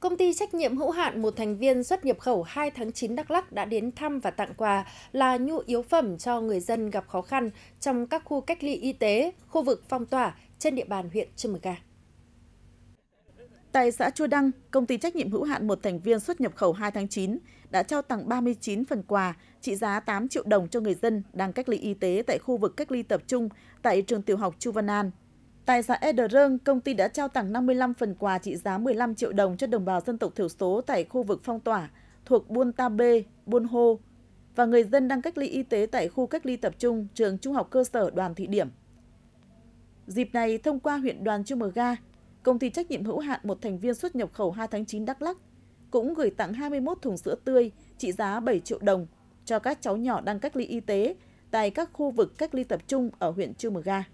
Công ty trách nhiệm hữu hạn một thành viên xuất nhập khẩu 2 tháng 9 Đắk Lắk đã đến thăm và tặng quà là nhu yếu phẩm cho người dân gặp khó khăn trong các khu cách ly y tế, khu vực phong tỏa trên địa bàn huyện Chư Mờ Tại xã Chua Đăng, công ty trách nhiệm hữu hạn một thành viên xuất nhập khẩu 2 tháng 9 đã trao tặng 39 phần quà trị giá 8 triệu đồng cho người dân đang cách ly y tế tại khu vực cách ly tập trung tại trường tiểu học Chu Văn An, Tại xã Ede Rương, công ty đã trao tặng 55 phần quà trị giá 15 triệu đồng cho đồng bào dân tộc thiểu số tại khu vực phong tỏa thuộc Buôn Ta Bê, Buôn Hô và người dân đang cách ly y tế tại khu cách ly tập trung trường trung học cơ sở đoàn thị điểm. Dịp này, thông qua huyện đoàn Chu Mờ Ga, công ty trách nhiệm hữu hạn một thành viên xuất nhập khẩu 2 tháng 9 Đắk Lắk cũng gửi tặng 21 thùng sữa tươi trị giá 7 triệu đồng cho các cháu nhỏ đang cách ly y tế tại các khu vực cách ly tập trung ở huyện Chu Mờ Ga.